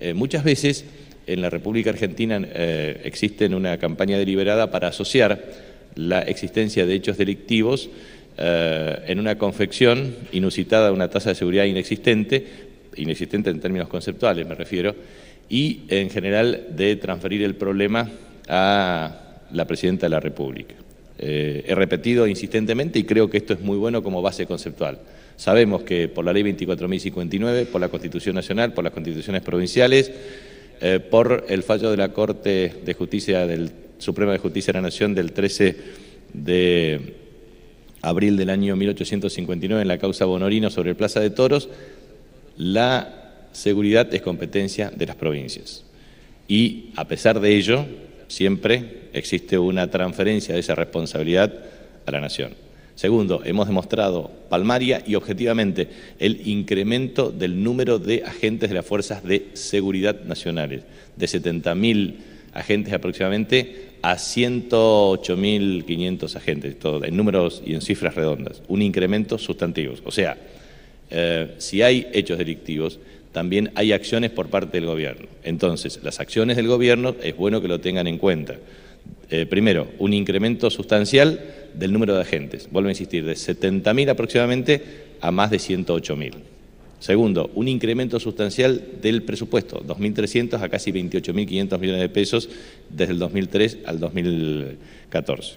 Eh, muchas veces en la República Argentina existe eh, existen una campaña deliberada para asociar la existencia de hechos delictivos eh, en una confección inusitada, una tasa de seguridad inexistente, inexistente en términos conceptuales me refiero, y en general de transferir el problema a la Presidenta de la República. Eh, he repetido insistentemente y creo que esto es muy bueno como base conceptual. Sabemos que por la ley 24.059, por la Constitución Nacional, por las constituciones provinciales, eh, por el fallo de la Corte de Justicia del Suprema de Justicia de la Nación del 13 de abril del año 1859 en la causa Bonorino sobre el Plaza de Toros, la seguridad es competencia de las provincias. Y a pesar de ello, siempre existe una transferencia de esa responsabilidad a la nación. Segundo, hemos demostrado palmaria y objetivamente el incremento del número de agentes de las fuerzas de seguridad nacionales, de 70.000 agentes aproximadamente a 108.500 agentes, todo, en números y en cifras redondas, un incremento sustantivo. O sea, eh, si hay hechos delictivos, también hay acciones por parte del gobierno. Entonces, las acciones del gobierno es bueno que lo tengan en cuenta. Eh, primero, un incremento sustancial del número de agentes, vuelvo a insistir, de 70.000 aproximadamente a más de 108.000. Segundo, un incremento sustancial del presupuesto, 2.300 a casi 28.500 millones de pesos desde el 2003 al 2014.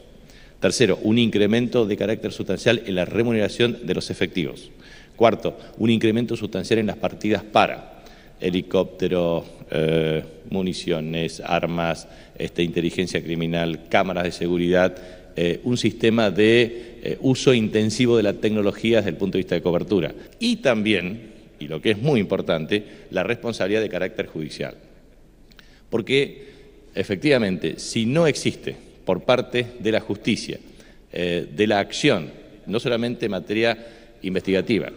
Tercero, un incremento de carácter sustancial en la remuneración de los efectivos. Cuarto, un incremento sustancial en las partidas para helicópteros, eh, municiones, armas, esta inteligencia criminal, cámaras de seguridad, eh, un sistema de eh, uso intensivo de la tecnología desde el punto de vista de cobertura. Y también, y lo que es muy importante, la responsabilidad de carácter judicial. Porque efectivamente, si no existe por parte de la justicia, de la acción, no solamente en materia investigativa,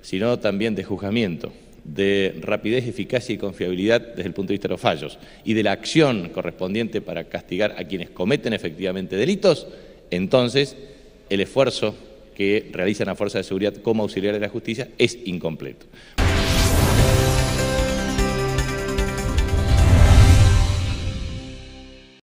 sino también de juzgamiento, de rapidez, eficacia y confiabilidad desde el punto de vista de los fallos y de la acción correspondiente para castigar a quienes cometen efectivamente delitos, entonces el esfuerzo que realizan las fuerzas de seguridad como auxiliares de la justicia es incompleto.